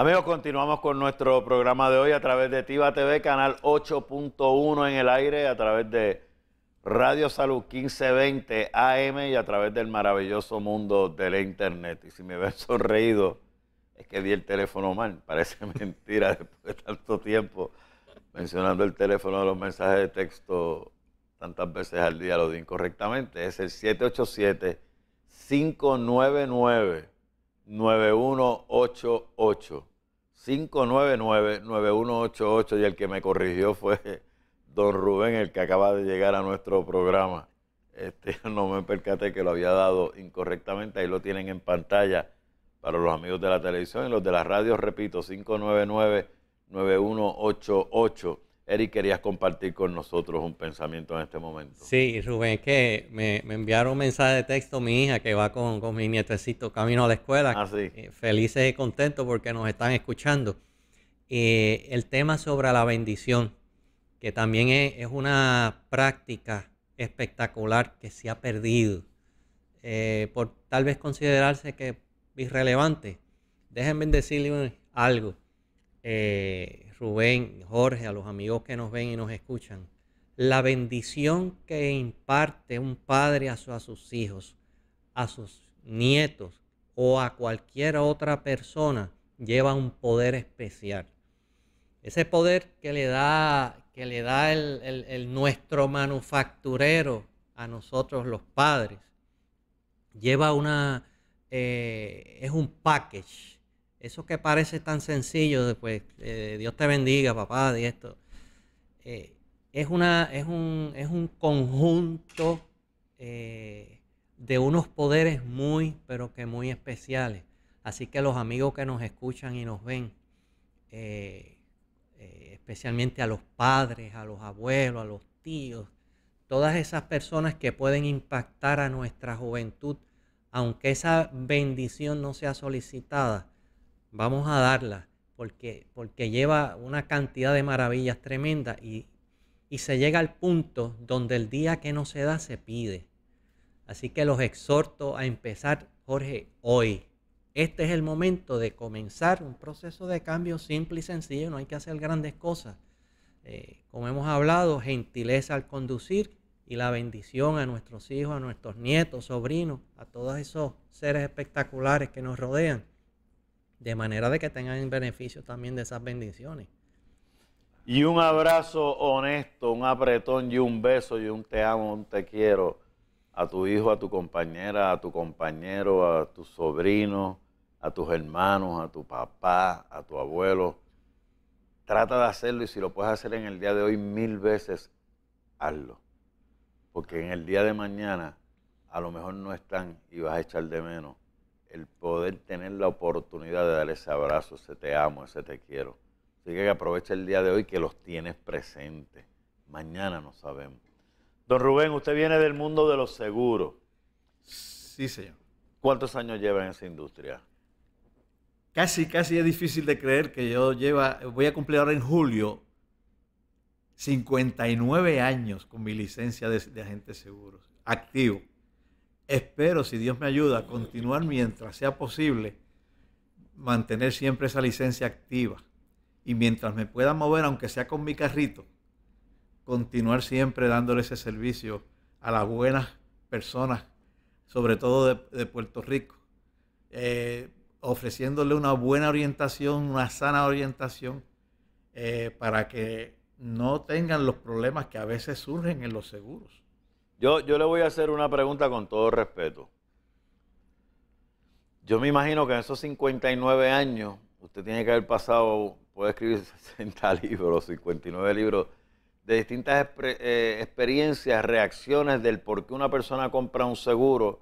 Amigos, continuamos con nuestro programa de hoy a través de Tiva TV, canal 8.1 en el aire, a través de Radio Salud 1520 AM y a través del maravilloso mundo de la internet. Y si me ve sonreído, es que di el teléfono mal. Parece mentira después de tanto tiempo mencionando el teléfono de los mensajes de texto tantas veces al día, lo di incorrectamente. Es el 787 599 9188 599-9188 y el que me corrigió fue don Rubén, el que acaba de llegar a nuestro programa. Este, no me percaté que lo había dado incorrectamente, ahí lo tienen en pantalla para los amigos de la televisión y los de la radio, repito, 599-9188. Eric, querías compartir con nosotros un pensamiento en este momento. Sí, Rubén, es que me, enviaron un mensaje de texto mi hija que va con, mi nietecito camino a la escuela. Ah, eh, felices y contentos porque nos están escuchando. Eh, el tema sobre la bendición, que también es, una práctica espectacular que se ha perdido, eh, por tal vez considerarse que irrelevante. Déjenme decirle algo eh, Rubén, Jorge, a los amigos que nos ven y nos escuchan, la bendición que imparte un padre a, sus hijos, a sus nietos o a cualquier otra persona lleva un poder especial. Ese poder que le da, que le da el, nuestro manufacturero a nosotros los padres, lleva una, eh, es un package, eso que parece tan sencillo, después pues eh, Dios te bendiga, papá, y esto, eh, es, es, un, conjunto eh, de unos poderes muy, pero que muy especiales. Así que los amigos que nos escuchan y nos ven, especialmente a los padres, a los abuelos, a los tíos, todas esas personas que pueden impactar a nuestra juventud, aunque esa bendición no sea solicitada, vamos a darla, porque, porque lleva una cantidad de maravillas tremendas y, y se llega al punto donde el día que no se da se pide. Así que los exhorto a empezar, Jorge, hoy. Este es el momento de comenzar un proceso de cambio simple y sencillo, no hay que hacer grandes cosas. Eh, como hemos hablado, gentileza al conducir y la bendición a nuestros hijos, a nuestros nietos, sobrinos, a todos esos seres espectaculares que nos rodean de manera de que tengan beneficio también de esas bendiciones. Y un abrazo honesto, un apretón y un beso y un te amo, un te quiero a tu hijo, a tu compañera, a tu compañero, a tu sobrino, a tus hermanos, a tu papá, a tu abuelo. Trata de hacerlo y si lo puedes hacer en el día de hoy mil veces, hazlo. Porque en el día de mañana a lo mejor no están y vas a echar de menos el poder tener la oportunidad de dar ese abrazo, ese te amo, ese te quiero. Así que aprovecha el día de hoy que los tienes presentes. Mañana no sabemos. Don Rubén, usted viene del mundo de los seguros. Sí, señor. ¿Cuántos años lleva en esa industria? Casi, casi es difícil de creer que yo lleva, voy a cumplir ahora en julio 59 años con mi licencia de, de agente seguros, activo espero, si Dios me ayuda, continuar mientras sea posible, mantener siempre esa licencia activa. Y mientras me pueda mover, aunque sea con mi carrito, continuar siempre dándole ese servicio a las buenas personas, sobre todo de, Puerto Rico, eh, ofreciéndole una buena orientación, una sana orientación, eh, para que no tengan los problemas que a veces surgen en los seguros yo, le voy a hacer una pregunta con todo respeto. Yo me imagino que en esos 59 años, usted tiene que haber pasado, puede escribir 60 libros, 59 libros, de distintas eh, experiencias, reacciones del por qué una persona compra un seguro,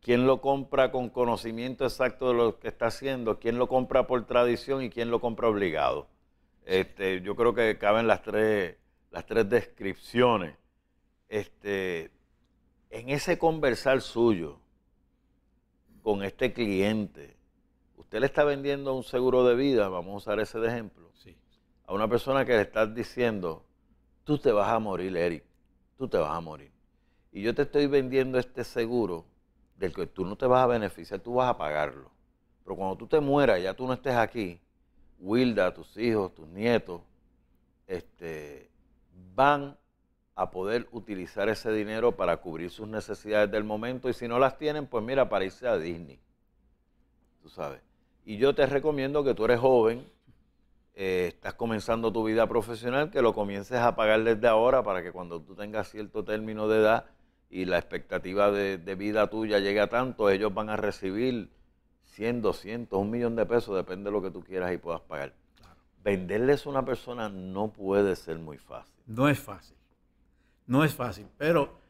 quién lo compra con conocimiento exacto de lo que está haciendo, quién lo compra por tradición y quién lo compra obligado. Este, yo creo que caben las tres, las tres descripciones. Este, en ese conversar suyo con este cliente, usted le está vendiendo un seguro de vida, vamos a usar ese de ejemplo, a una persona que le está diciendo, tú te vas a morir, Eric, tú te vas a morir. Y yo te estoy vendiendo este seguro del que tú no te vas a beneficiar, tú vas a pagarlo. Pero cuando tú te mueras, ya tú no estés aquí, Wilda, tus hijos, tus nietos, este, van a poder utilizar ese dinero para cubrir sus necesidades del momento y si no las tienen, pues mira, para irse a Disney. Tú sabes. Y yo te recomiendo que tú eres joven, eh, estás comenzando tu vida profesional, que lo comiences a pagar desde ahora para que cuando tú tengas cierto término de edad y la expectativa de, vida tuya llegue a tanto, ellos van a recibir 100, 200, un millón de pesos, depende de lo que tú quieras y puedas pagar. Venderles a una persona no puede ser muy fácil. No es fácil. No es fácil, pero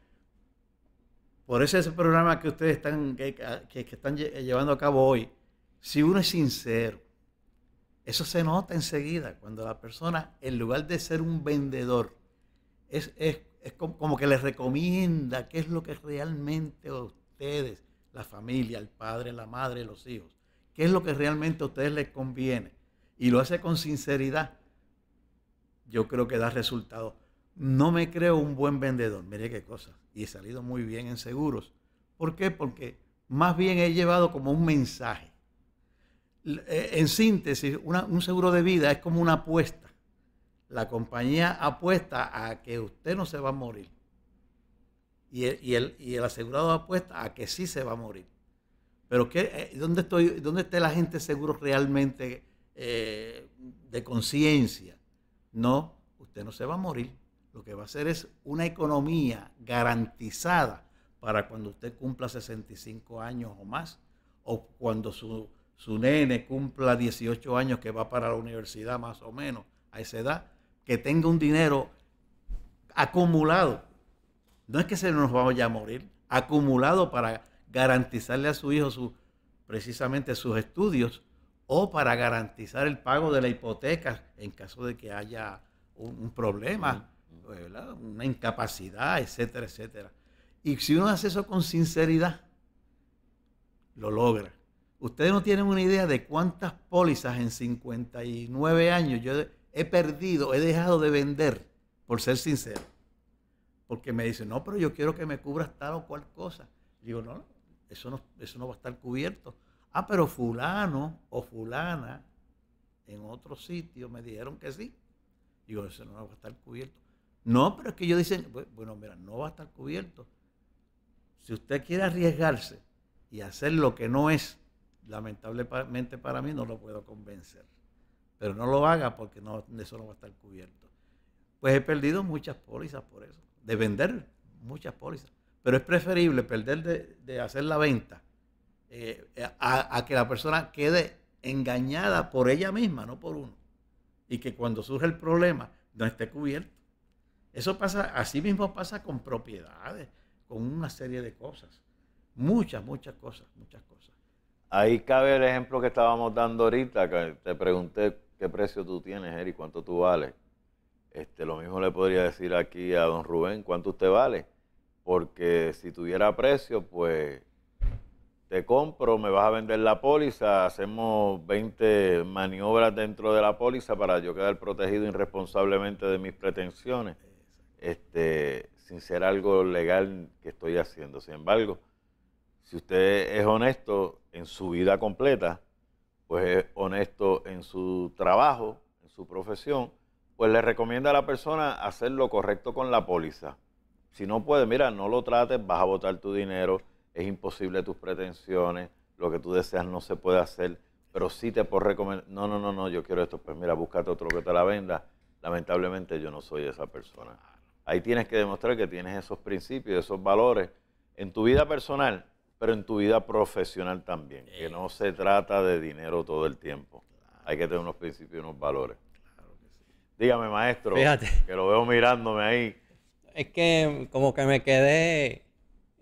por ese, ese programa que ustedes están, que, están llevando a cabo hoy, si uno es sincero, eso se nota enseguida cuando la persona, en lugar de ser un vendedor, es, como, que les recomienda qué es lo que realmente a ustedes, la familia, el padre, la madre, los hijos, qué es lo que realmente a ustedes les conviene. Y lo hace con sinceridad. Yo creo que da resultados no me creo un buen vendedor. Mire qué cosa. Y he salido muy bien en seguros. ¿Por qué? Porque más bien he llevado como un mensaje. Eh, en síntesis, un seguro de vida es como una apuesta. La compañía apuesta a que usted no se va a morir. Y el, asegurado apuesta a que sí se va a morir. Pero eh, ¿dónde, estoy, está la gente seguro realmente eh, de conciencia? No, usted no se va a morir lo que va a hacer es una economía garantizada para cuando usted cumpla 65 años o más, o cuando su, nene cumpla 18 años que va para la universidad más o menos a esa edad, que tenga un dinero acumulado. No es que se nos vaya a morir, acumulado para garantizarle a su hijo su, precisamente sus estudios o para garantizar el pago de la hipoteca en caso de que haya un problema una incapacidad, etcétera, etcétera. Y si uno hace eso con sinceridad, lo logra. Ustedes no tienen una idea de cuántas pólizas en 59 años yo he perdido, he dejado de vender, por ser sincero. Porque me dicen, no, pero yo quiero que me cubras tal o cual cosa. digo, no, eso no, eso no va a estar cubierto. Ah, pero fulano o fulana en otro sitio me dijeron que sí. Digo, eso no va a estar cubierto. No, pero es que ellos dicen, bueno, mira, no va a estar cubierto. Si usted quiere arriesgarse y hacer lo que no es, lamentablemente para mí no lo puedo convencer. Pero no lo haga porque no, eso no va a estar cubierto. Pues he perdido muchas pólizas por eso, de vender muchas pólizas. Pero es preferible perder de, hacer la venta eh, a, a que la persona quede engañada por ella misma, no por uno. Y que cuando surge el problema no esté cubierto. Eso pasa, así mismo pasa con propiedades, con una serie de cosas. Muchas, muchas cosas, muchas cosas. Ahí cabe el ejemplo que estábamos dando ahorita, que te pregunté qué precio tú tienes, y cuánto tú vales. Este, lo mismo le podría decir aquí a don Rubén, cuánto usted vale. Porque si tuviera precio, pues te compro, me vas a vender la póliza, hacemos 20 maniobras dentro de la póliza para yo quedar protegido irresponsablemente de mis pretensiones este, sin ser algo legal que estoy haciendo. Sin embargo, si usted es honesto en su vida completa, pues es honesto en su trabajo, en su profesión, pues le recomienda a la persona hacer lo correcto con la póliza. Si no puede, mira, no lo trates, vas a botar tu dinero, es imposible tus pretensiones, lo que tú deseas no se puede hacer, pero sí te puedo recomendar, no, no, no, no, yo quiero esto, pues mira, búscate otro que te la venda. Lamentablemente yo no soy esa persona. Ahí tienes que demostrar que tienes esos principios, esos valores en tu vida personal, pero en tu vida profesional también. Que eh. no se trata de dinero todo el tiempo. Hay que tener unos principios y unos valores. Dígame, maestro, que lo veo mirándome ahí. Es que como que me quedé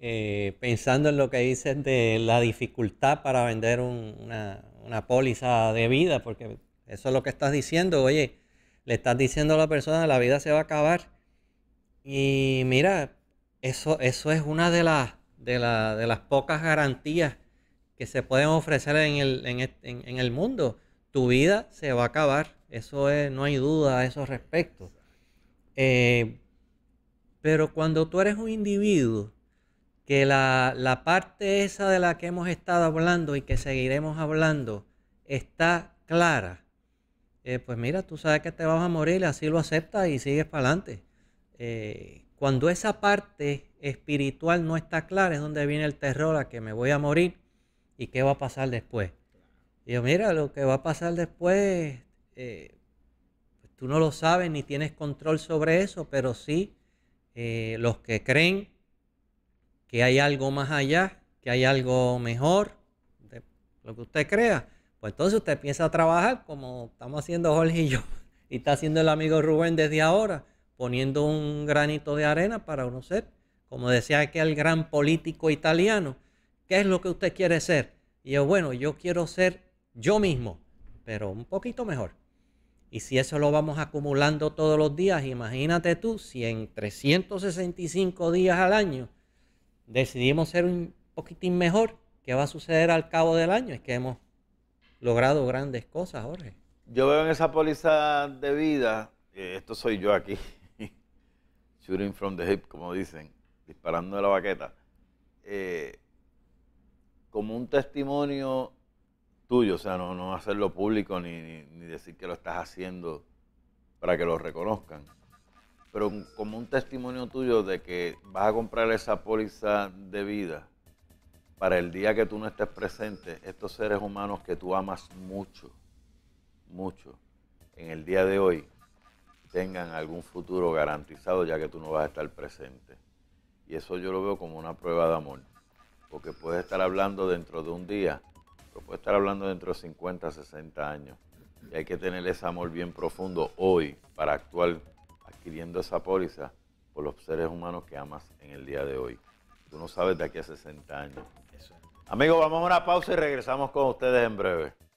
eh, pensando en lo que dices de la dificultad para vender una, póliza de vida, porque eso es lo que estás diciendo. Oye, le estás diciendo a la persona, que la vida se va a acabar y mira, eso, eso es una de las, de, la, de las pocas garantías que se pueden ofrecer en el, en, mundo. Tu vida se va a acabar, eso es, no hay duda a esos respecto. Eh, pero cuando tú eres un individuo, que la, parte esa de la que hemos estado hablando y que seguiremos hablando está clara, eh, pues mira, tú sabes que te vas a morir, así lo aceptas y sigues para adelante. Eh, cuando esa parte espiritual no está clara, es donde viene el terror a que me voy a morir y qué va a pasar después. yo, mira, lo que va a pasar después, eh, pues tú no lo sabes ni tienes control sobre eso, pero sí eh, los que creen que hay algo más allá, que hay algo mejor, de lo que usted crea, pues entonces usted empieza a trabajar como estamos haciendo Jorge y yo, y está haciendo el amigo Rubén desde ahora poniendo un granito de arena para uno ser, como decía aquel gran político italiano, ¿qué es lo que usted quiere ser? Y yo, bueno, yo quiero ser yo mismo, pero un poquito mejor. Y si eso lo vamos acumulando todos los días, imagínate tú, si en 365 días al año decidimos ser un poquitín mejor, ¿qué va a suceder al cabo del año? Es que hemos logrado grandes cosas, Jorge. Yo veo en esa póliza de vida, eh, esto soy yo aquí, shooting from the hip, como dicen, disparando de la baqueta, eh, como un testimonio tuyo, o sea, no, hacerlo público ni, decir que lo estás haciendo para que lo reconozcan, pero como un testimonio tuyo de que vas a comprar esa póliza de vida para el día que tú no estés presente, estos seres humanos que tú amas mucho, mucho, en el día de hoy, tengan algún futuro garantizado ya que tú no vas a estar presente. Y eso yo lo veo como una prueba de amor, porque puedes estar hablando dentro de un día, pero puedes estar hablando dentro de 50, 60 años. Y hay que tener ese amor bien profundo hoy para actuar adquiriendo esa póliza por los seres humanos que amas en el día de hoy. Tú no sabes de aquí a 60 años. Amigos, vamos a una pausa y regresamos con ustedes en breve.